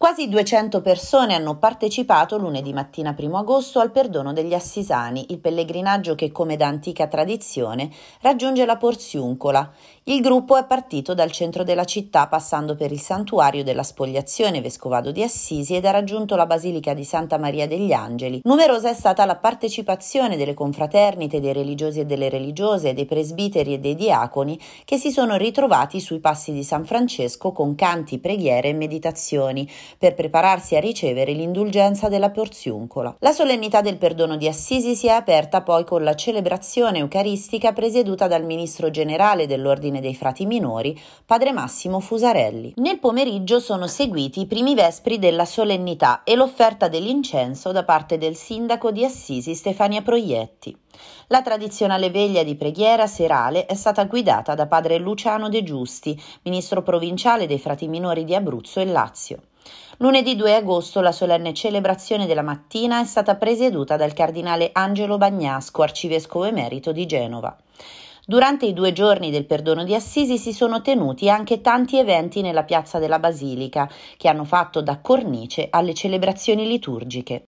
Quasi 200 persone hanno partecipato lunedì mattina 1 agosto al perdono degli Assisani, il pellegrinaggio che come da antica tradizione raggiunge la Porziuncola. Il gruppo è partito dal centro della città passando per il santuario della spogliazione Vescovado di Assisi ed ha raggiunto la Basilica di Santa Maria degli Angeli. Numerosa è stata la partecipazione delle confraternite, dei religiosi e delle religiose, dei presbiteri e dei diaconi che si sono ritrovati sui passi di San Francesco con canti, preghiere e meditazioni per prepararsi a ricevere l'indulgenza della Porziuncola. La solennità del perdono di Assisi si è aperta poi con la celebrazione eucaristica presieduta dal ministro generale dell'Ordine dei Frati Minori, padre Massimo Fusarelli. Nel pomeriggio sono seguiti i primi vespri della solennità e l'offerta dell'incenso da parte del sindaco di Assisi Stefania Proietti. La tradizionale veglia di preghiera serale è stata guidata da padre Luciano De Giusti, ministro provinciale dei frati minori di Abruzzo e Lazio. Lunedì 2 agosto la solenne celebrazione della mattina è stata presieduta dal cardinale Angelo Bagnasco, arcivescovo emerito di Genova. Durante i due giorni del perdono di Assisi si sono tenuti anche tanti eventi nella piazza della Basilica, che hanno fatto da cornice alle celebrazioni liturgiche.